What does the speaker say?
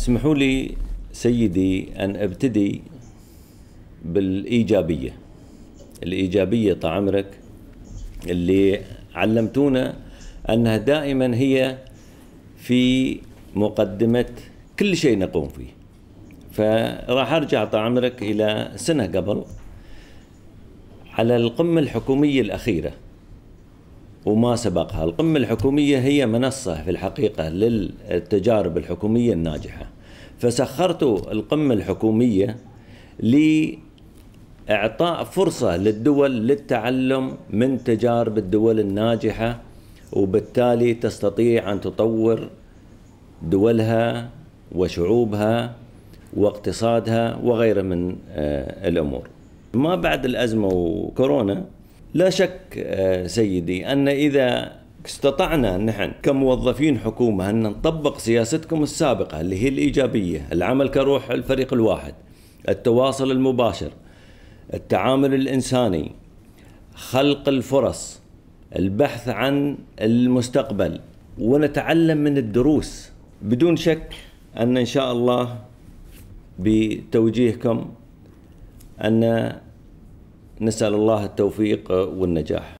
اسمحوا لي سيدي أن أبتدي بالإيجابية الإيجابية طعمرك اللي علمتونا أنها دائما هي في مقدمة كل شيء نقوم فيه فراح أرجع طعمرك إلى سنة قبل على القمة الحكومية الأخيرة وما سبقها القمة الحكومية هي منصة في الحقيقة للتجارب الحكومية الناجحة فسخرت القمة الحكومية لإعطاء فرصة للدول للتعلم من تجارب الدول الناجحة وبالتالي تستطيع أن تطور دولها وشعوبها واقتصادها وغيرها من آه، الأمور ما بعد الأزمة وكورونا لا شك آه، سيدي أن إذا استطعنا نحن كموظفين حكومة أن نطبق سياستكم السابقة اللي هي الإيجابية العمل كروح الفريق الواحد التواصل المباشر التعامل الإنساني خلق الفرص البحث عن المستقبل ونتعلم من الدروس بدون شك أن إن شاء الله بتوجيهكم أن نسال الله التوفيق والنجاح